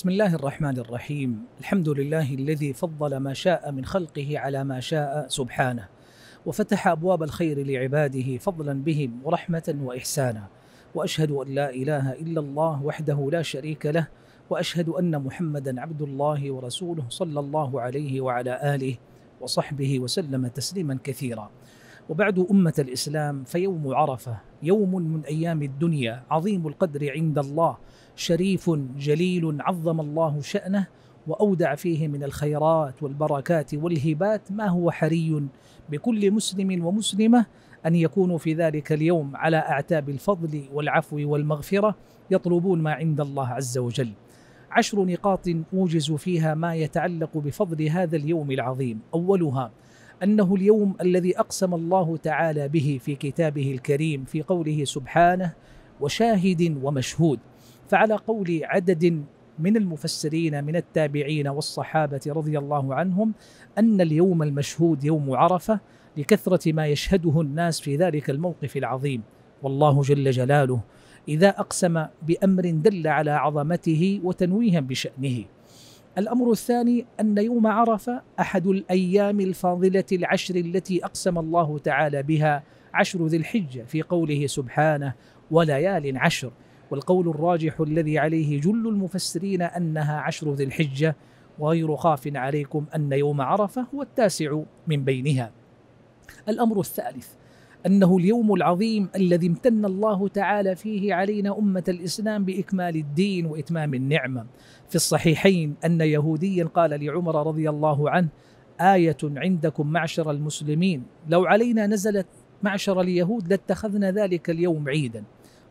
بسم الله الرحمن الرحيم الحمد لله الذي فضل ما شاء من خلقه على ما شاء سبحانه وفتح ابواب الخير لعباده فضلا بهم ورحمه واحسانا واشهد ان لا اله الا الله وحده لا شريك له واشهد ان محمدا عبد الله ورسوله صلى الله عليه وعلى اله وصحبه وسلم تسليما كثيرا وبعد أمة الإسلام فيوم عرفة يوم من أيام الدنيا عظيم القدر عند الله شريف جليل عظم الله شأنه واودع فيه من الخيرات والبركات والهبات ما هو حري بكل مسلم ومسلمه ان يكونوا في ذلك اليوم على اعتاب الفضل والعفو والمغفره يطلبون ما عند الله عز وجل. عشر نقاط اوجز فيها ما يتعلق بفضل هذا اليوم العظيم، اولها انه اليوم الذي اقسم الله تعالى به في كتابه الكريم في قوله سبحانه وشاهد ومشهود فعلى قول عدد من المفسرين من التابعين والصحابه رضي الله عنهم ان اليوم المشهود يوم عرفه لكثره ما يشهده الناس في ذلك الموقف العظيم والله جل جلاله اذا اقسم بامر دل على عظمته وتنويها بشانه الأمر الثاني أن يوم عرفة أحد الأيام الفاضلة العشر التي أقسم الله تعالى بها عشر ذي الحجة في قوله سبحانه وليال عشر والقول الراجح الذي عليه جل المفسرين أنها عشر ذي الحجة وغير خاف عليكم أن يوم عرفة هو التاسع من بينها الأمر الثالث انه اليوم العظيم الذي امتن الله تعالى فيه علينا امه الاسلام باكمال الدين واتمام النعمه. في الصحيحين ان يهوديا قال لعمر رضي الله عنه: آية عندكم معشر المسلمين لو علينا نزلت معشر اليهود لاتخذنا ذلك اليوم عيدا.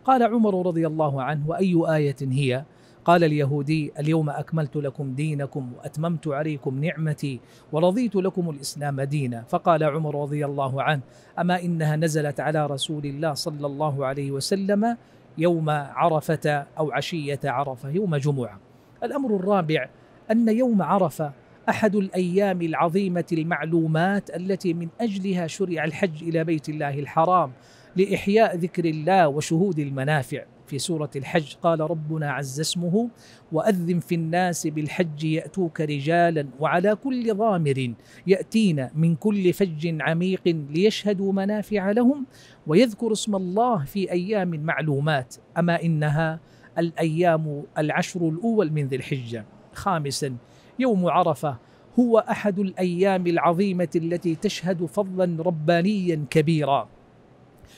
قال عمر رضي الله عنه: واي آية هي؟ قال اليهودي اليوم أكملت لكم دينكم وأتممت عليكم نعمتي ورضيت لكم الإسلام دينا فقال عمر رضي الله عنه أما إنها نزلت على رسول الله صلى الله عليه وسلم يوم عرفة أو عشية عرفة يوم جمعة الأمر الرابع أن يوم عرفة أحد الأيام العظيمة المعلومات التي من أجلها شرع الحج إلى بيت الله الحرام لإحياء ذكر الله وشهود المنافع في سورة الحج قال ربنا عز اسمه وأذن في الناس بالحج يأتوك رجالا وعلى كل ضامر يأتين من كل فج عميق ليشهدوا منافع لهم ويذكر اسم الله في أيام معلومات أما إنها الأيام العشر الأول من ذي الحجة خامسا يوم عرفة هو أحد الأيام العظيمة التي تشهد فضلا ربانيا كبيرا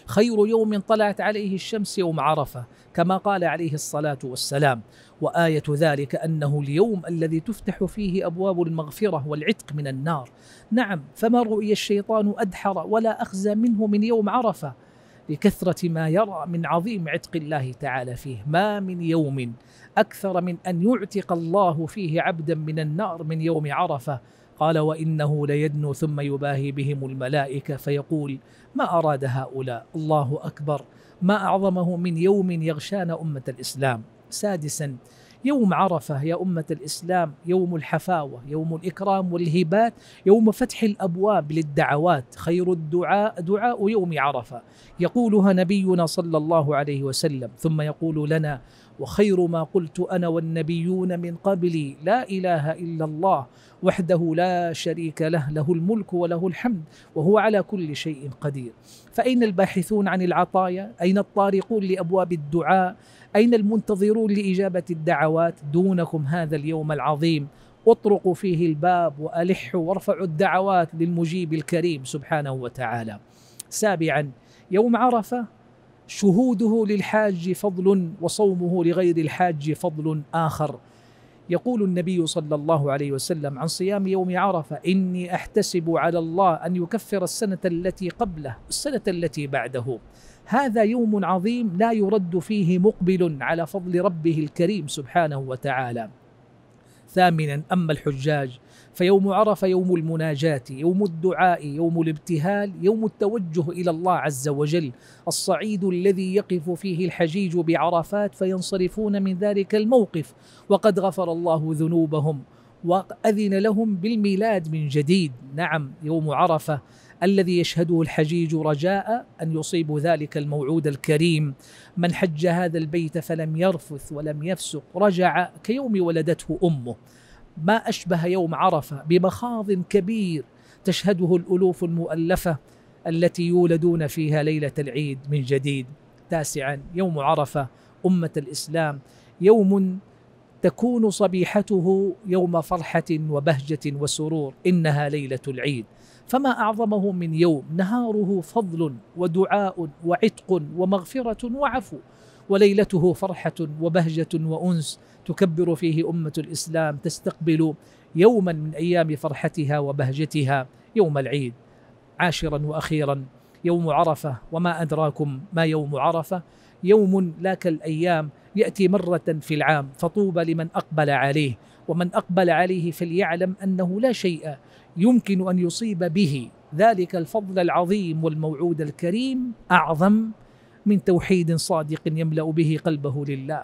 خير يوم طلعت عليه الشمس يوم عرفه كما قال عليه الصلاه والسلام وايه ذلك انه اليوم الذي تفتح فيه ابواب المغفره والعتق من النار نعم فما رؤي الشيطان ادحر ولا اخزى منه من يوم عرفه لكثرة ما يرى من عظيم عتق الله تعالى فيه ما من يوم أكثر من أن يعتق الله فيه عبدا من النار من يوم عرفة قال وإنه ليدنو ثم يباهي بهم الملائكة فيقول ما أراد هؤلاء الله أكبر ما أعظمه من يوم يغشان أمة الإسلام سادسا يوم عرفه يا امه الاسلام يوم الحفاوه يوم الاكرام والهبات يوم فتح الابواب للدعوات خير الدعاء دعاء يوم عرفه يقولها نبينا صلى الله عليه وسلم ثم يقول لنا وخير ما قلت انا والنبيون من قبلي لا اله الا الله وحده لا شريك له له الملك وله الحمد وهو على كل شيء قدير فاين الباحثون عن العطايا اين الطارقون لابواب الدعاء أين المنتظرون لإجابة الدعوات دونكم هذا اليوم العظيم اطرقوا فيه الباب والحوا وارفعوا الدعوات للمجيب الكريم سبحانه وتعالى. سابعا يوم عرفه شهوده للحاج فضل وصومه لغير الحاج فضل اخر. يقول النبي صلى الله عليه وسلم عن صيام يوم عرفه اني احتسب على الله ان يكفر السنه التي قبله السنة التي بعده. هذا يوم عظيم لا يرد فيه مقبل على فضل ربه الكريم سبحانه وتعالى ثامنا أما الحجاج فيوم عرف يوم المناجاة يوم الدعاء يوم الابتهال يوم التوجه إلى الله عز وجل الصعيد الذي يقف فيه الحجيج بعرفات فينصرفون من ذلك الموقف وقد غفر الله ذنوبهم وأذن لهم بالميلاد من جديد نعم يوم عرفة الذي يشهده الحجيج رجاء أن يصيب ذلك الموعود الكريم من حج هذا البيت فلم يرفث ولم يفسق رجع كيوم ولدته أمه ما أشبه يوم عرفة بمخاض كبير تشهده الألوف المؤلفة التي يولدون فيها ليلة العيد من جديد تاسعا يوم عرفة أمة الإسلام يوم تكون صبيحته يوم فرحة وبهجة وسرور إنها ليلة العيد فما أعظمه من يوم نهاره فضل ودعاء وعتق ومغفرة وعفو وليلته فرحة وبهجة وأنس تكبر فيه أمة الإسلام تستقبل يوما من أيام فرحتها وبهجتها يوم العيد عاشرا وأخيرا يوم عرفة وما أدراكم ما يوم عرفة يوم لا كالأيام يأتي مرة في العام فطوبى لمن أقبل عليه ومن أقبل عليه فليعلم أنه لا شيء يمكن ان يصيب به ذلك الفضل العظيم والموعود الكريم اعظم من توحيد صادق يملا به قلبه لله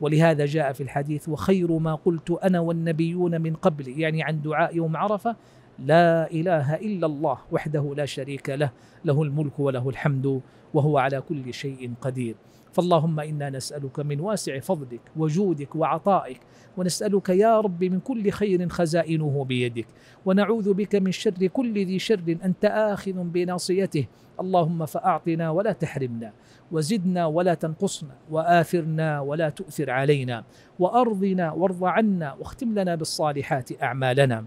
ولهذا جاء في الحديث وخير ما قلت انا والنبيون من قبلي يعني عن دعاء يوم عرفه لا اله الا الله وحده لا شريك له له الملك وله الحمد وهو على كل شيء قدير فاللهم انا نسالك من واسع فضلك وجودك وعطائك ونسالك يا رب من كل خير خزائنه بيدك ونعوذ بك من شر كل ذي شر انت اخذ بناصيته اللهم فاعطنا ولا تحرمنا وزدنا ولا تنقصنا واثرنا ولا تؤثر علينا وارضنا وارض عنا واختم لنا بالصالحات اعمالنا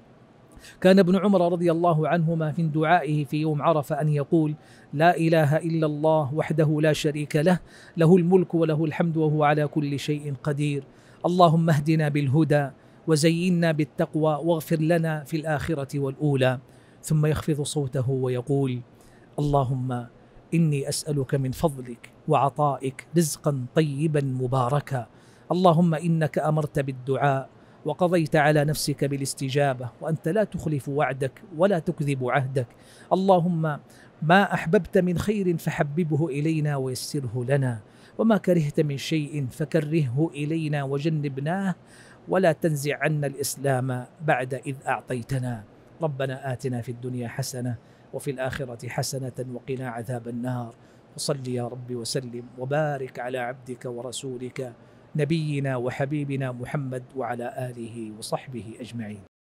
كان ابن عمر رضي الله عنهما من دعائه في يوم عرفه ان يقول لا اله الا الله وحده لا شريك له له الملك وله الحمد وهو على كل شيء قدير اللهم اهدنا بالهدى وزينا بالتقوى واغفر لنا في الاخره والاولى ثم يخفض صوته ويقول اللهم اني اسالك من فضلك وعطائك رزقا طيبا مباركا اللهم انك امرت بالدعاء وقضيت على نفسك بالاستجابه وانت لا تخلف وعدك ولا تكذب عهدك اللهم ما احببت من خير فحببه الينا ويسره لنا وما كرهت من شيء فكرهه الينا وجنبناه ولا تنزع عنا الاسلام بعد اذ اعطيتنا ربنا اتنا في الدنيا حسنه وفي الاخره حسنه وقنا عذاب النار وصل يا رب وسلم وبارك على عبدك ورسولك نبينا وحبيبنا محمد وعلى اله وصحبه اجمعين